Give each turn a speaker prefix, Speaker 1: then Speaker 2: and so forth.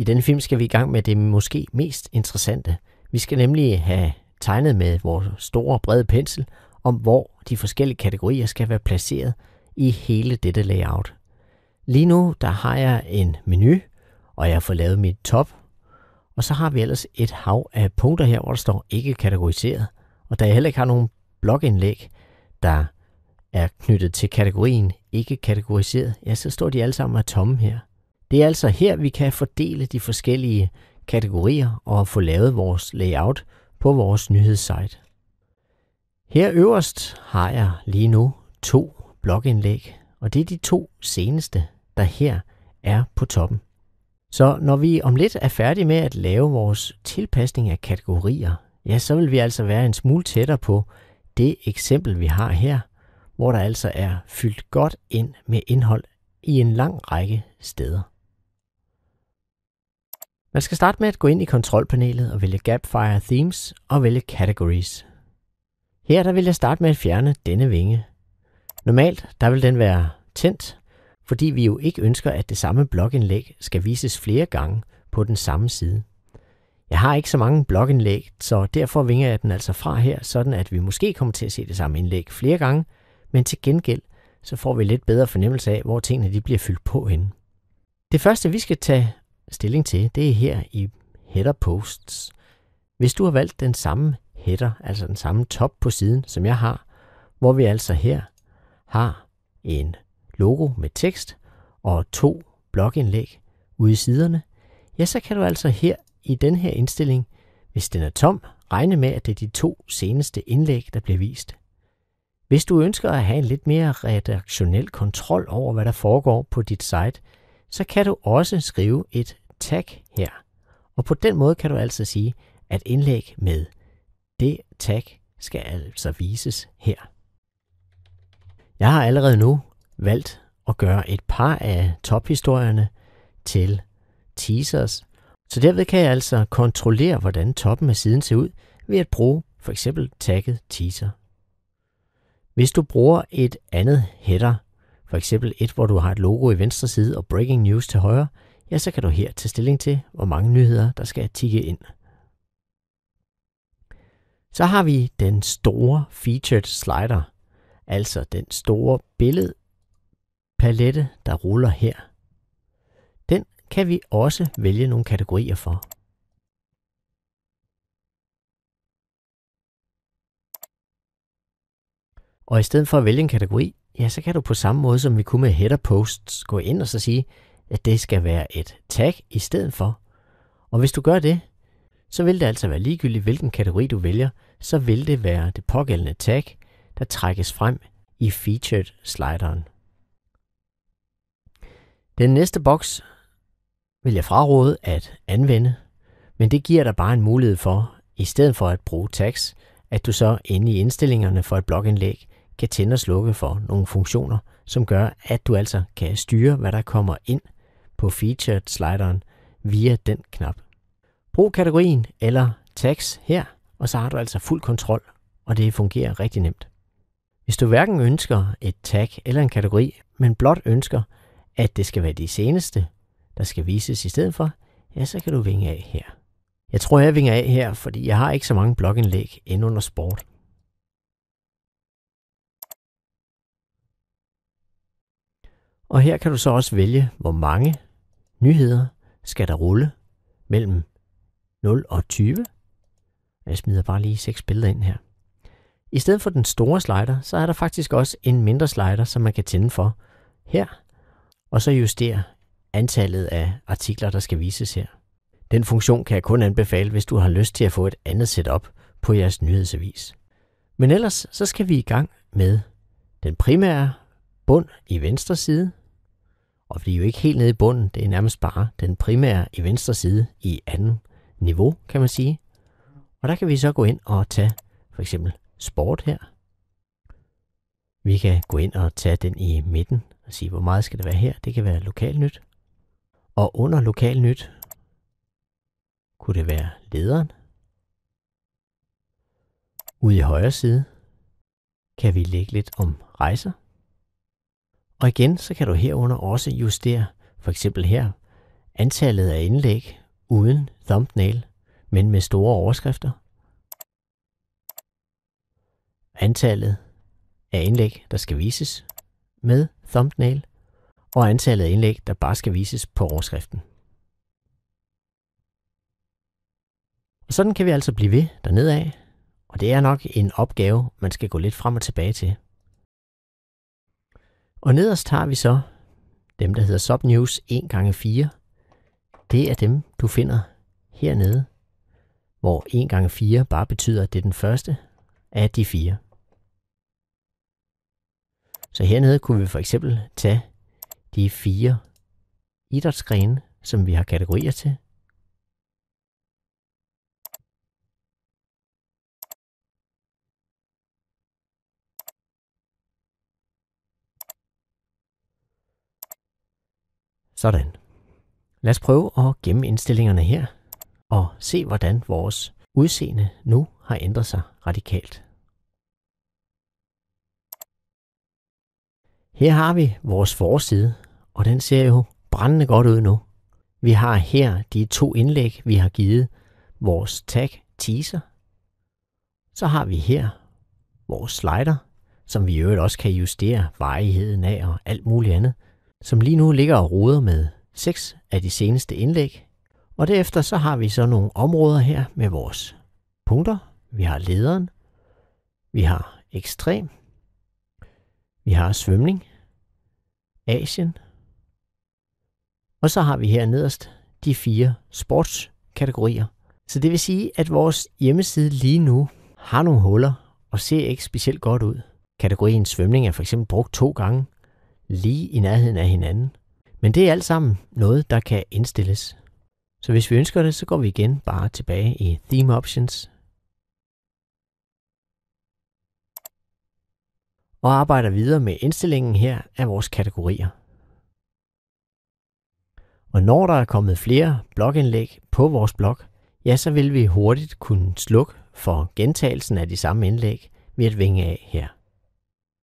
Speaker 1: I denne film skal vi i gang med det måske mest interessante. Vi skal nemlig have tegnet med vores store brede pensel om, hvor de forskellige kategorier skal være placeret i hele dette layout. Lige nu der har jeg en menu, og jeg får lavet mit top, og så har vi ellers et hav af punkter her, hvor der står ikke kategoriseret. Og da jeg heller ikke har nogen blogindlæg, der er knyttet til kategorien ikke kategoriseret, ja, så står de alle sammen af tomme her. Det er altså her, vi kan fordele de forskellige kategorier og få lavet vores layout på vores nyhedssite. Her øverst har jeg lige nu to blogindlæg, og det er de to seneste, der her er på toppen. Så når vi om lidt er færdige med at lave vores tilpasning af kategorier, ja, så vil vi altså være en smule tættere på det eksempel, vi har her, hvor der altså er fyldt godt ind med indhold i en lang række steder. Man skal starte med at gå ind i kontrolpanelet og vælge Gapfire Themes og vælge Categories. Her der vil jeg starte med at fjerne denne vinge. Normalt der vil den være tændt, fordi vi jo ikke ønsker, at det samme blogindlæg skal vises flere gange på den samme side. Jeg har ikke så mange blogindlæg, så derfor vinger jeg den altså fra her, sådan at vi måske kommer til at se det samme indlæg flere gange, men til gengæld så får vi lidt bedre fornemmelse af, hvor tingene de bliver fyldt på henne. Det første vi skal tage stilling til, det er her i header posts. Hvis du har valgt den samme header, altså den samme top på siden, som jeg har, hvor vi altså her har en logo med tekst og to blogindlæg ude i siderne, ja, så kan du altså her i den her indstilling, hvis den er tom, regne med, at det er de to seneste indlæg, der bliver vist. Hvis du ønsker at have en lidt mere redaktionel kontrol over, hvad der foregår på dit site, så kan du også skrive et tag her. Og på den måde kan du altså sige, at indlæg med det tag skal altså vises her. Jeg har allerede nu valgt at gøre et par af tophistorierne til teasers, så derved kan jeg altså kontrollere, hvordan toppen af siden ser ud ved at bruge for eksempel tagget teaser. Hvis du bruger et andet header, for eksempel et, hvor du har et logo i venstre side og breaking news til højre, ja, så kan du her tage stilling til, hvor mange nyheder, der skal tikke ind. Så har vi den store featured slider, altså den store billedpalette, der ruller her. Den kan vi også vælge nogle kategorier for. Og i stedet for at vælge en kategori, ja, så kan du på samme måde som vi kunne med header posts gå ind og så sige, at det skal være et tag i stedet for. Og hvis du gør det, så vil det altså være ligegyldigt, hvilken kategori du vælger, så vil det være det pågældende tag, der trækkes frem i featured slideren. Den næste boks vil jeg fraråde at anvende, men det giver dig bare en mulighed for, i stedet for at bruge tags, at du så inde i indstillingerne for et blogindlæg kan tænde og slukke for nogle funktioner, som gør, at du altså kan styre, hvad der kommer ind – på featured-slideren via den knap. Brug kategorien eller tags her, og så har du altså fuld kontrol, og det fungerer rigtig nemt. Hvis du hverken ønsker et tag eller en kategori, men blot ønsker, at det skal være de seneste, der skal vises i stedet for, ja, så kan du vinge af her. Jeg tror, jeg vinger af her, fordi jeg har ikke så mange blogindlæg end under sport. Og her kan du så også vælge, hvor mange nyheder skal der rulle mellem 0 og 20. Jeg smider bare lige seks billeder ind her. I stedet for den store slider, så er der faktisk også en mindre slider, som man kan tænde for her, og så justere antallet af artikler, der skal vises her. Den funktion kan jeg kun anbefale, hvis du har lyst til at få et andet setup på jeres nyhedsavis. Men ellers så skal vi i gang med den primære bund i venstre side, og det er jo ikke helt nede i bunden, det er nærmest bare den primære i venstre side i anden niveau, kan man sige. Og der kan vi så gå ind og tage for eksempel sport her. Vi kan gå ind og tage den i midten og sige, hvor meget skal det være her. Det kan være lokalnyt. Og under lokalnyt kunne det være lederen. Ude i højre side kan vi lægge lidt om rejser. Og igen, så kan du herunder også justere, for eksempel her, antallet af indlæg uden thumbnail, men med store overskrifter. Antallet af indlæg, der skal vises med thumbnail, og antallet af indlæg, der bare skal vises på overskriften. Og sådan kan vi altså blive ved dernede af, og det er nok en opgave, man skal gå lidt frem og tilbage til. Og nederst har vi så dem, der hedder Subnews 1x4. Det er dem, du finder hernede, hvor 1x4 bare betyder, at det er den første af de fire. Så hernede kunne vi for eksempel tage de fire idrætsgrene, som vi har kategorier til, Sådan. Lad os prøve at gemme indstillingerne her og se, hvordan vores udseende nu har ændret sig radikalt. Her har vi vores forside, og den ser jo brændende godt ud nu. Vi har her de to indlæg, vi har givet vores tag teaser. Så har vi her vores slider, som vi i øvrigt også kan justere varigheden af og alt muligt andet – som lige nu ligger og roder med seks af de seneste indlæg. Og derefter så har vi så nogle områder her med vores punkter. Vi har lederen, vi har ekstrem, vi har svømning, Asien, og så har vi her nederst de fire sportskategorier. Så det vil sige, at vores hjemmeside lige nu har nogle huller og ser ikke specielt godt ud. Kategorien svømning er for eksempel brugt to gange, lige i nærheden af hinanden. Men det er alt sammen noget, der kan indstilles. Så hvis vi ønsker det, så går vi igen bare tilbage i Theme Options. Og arbejder videre med indstillingen her af vores kategorier. Og når der er kommet flere blogindlæg på vores blog, ja, så vil vi hurtigt kunne slukke for gentagelsen af de samme indlæg ved at vinge af her.